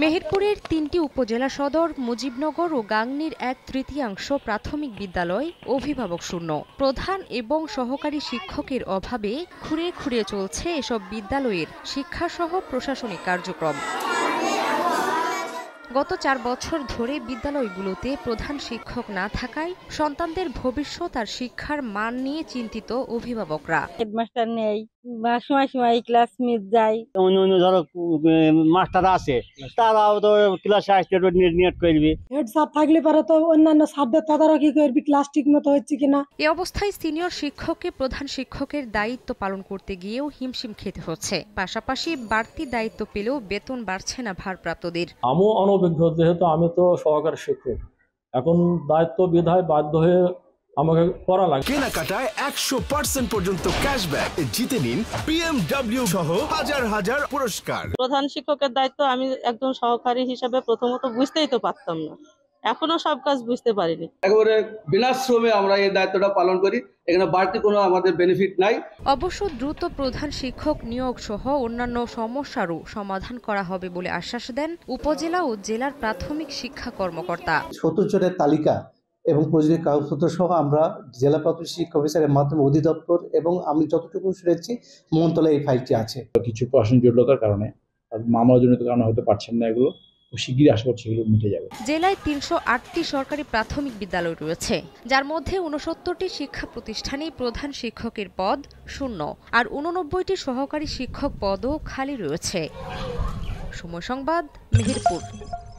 মেহেরপুরের তিনটি উপজেলা সদর মুজিবনগর ও গাংনির এক তৃতীয়াংশ প্রাথমিক বিদ্যালয় অভিভাবক শূন্য প্রধান এবং সহকারী শিক্ষকের অভাবে খুঁড়ে খুঁড়ে চলছে এসব বিদ্যালয়ের শিক্ষাসহ প্রশাসনিক কার্যক্রম গত চার বছর ধরে বিদ্যালয়গুলোতে প্রধান শিক্ষক না থাকায় সন্তানদের ভবিষ্যৎ আর শিক্ষার মান নিয়ে চিন্তিত অভিভাবকরা হেডমাস্টার নেই বা সময় সময় ক্লাস মিস যাই অন্য অন্য ধরো মাস্টার আছে তারাও তো ক্লাস আসতে একটু নেট নেট করবে হেড স্যার থাকলে পরে তো অন্যান্য স্যারদের তদারকি করবি ক্লাস ঠিক মতো হচ্ছে কিনা এ অবস্থায় সিনিয়র শিক্ষককে প্রধান শিক্ষকের দায়িত্ব পালন করতে গিয়েও হিমশিম খেতে হচ্ছে পাশাপাশি বাড়তি দায়িত্ব পেলেও বেতন বাড়ছে না ভারপ্রাপ্তদের আমিও অনভিজ্ঞ যেহেতু আমি তো সহকারী শিক্ষক এখন দায়িত্ব বিধায় বাধ্য হয়ে আমাকে পড়া লাগে কেনাকাটায় একশো পার্সেন্ট পর্যন্ত ক্যাশব্যাক জিতে নিন বিএমডব্লিউ সহ হাজার হাজার পুরস্কার প্রধান শিক্ষকের দায়িত্ব আমি একজন সহকারী হিসাবে প্রথমত বুঝতেই তো পারতাম না এখনো সব কাজ বুঝতে পারিনি একেবারে বিনা শ্রমে আমরা এই দায়িত্বটা পালন করি এখানে বাড়তি কোনো আমাদের বেনিফিট নাই অবশ্য দ্রুত প্রধান শিক্ষক নিয়োগ সহ অন্যান্য সমস্যারও সমাধান করা হবে বলে আশ্বাস দেন উপজেলা ও জেলার প্রাথমিক শিক্ষা কর্মকর্তা সত্তর তালিকা এবং প্রয়োজনীয় কাগজপত্র সহ আমরা জেলা প্রাথমিক শিক্ষা অফিসারের মাধ্যমে অধিদপ্তর এবং আমি যতটুকু শুনেছি মোহনতলায় এই ফাইলটি আছে কিছু প্রশ্ন জটিলতার কারণে মামলাজনিত কারণে হয়তো পারছেন না এগুলো শিগগিরই আশা করছি মিটে যাবে জেলায় তিনশো আটটি সরকারি প্রাথমিক বিদ্যালয় রয়েছে যার মধ্যে উনসত্তরটি শিক্ষা প্রতিষ্ঠানেই প্রধান শিক্ষকের পদ শূন্য আর উননব্বইটি সহকারী শিক্ষক পদও খালি রয়েছে সময় সংবাদ মেহেরপুর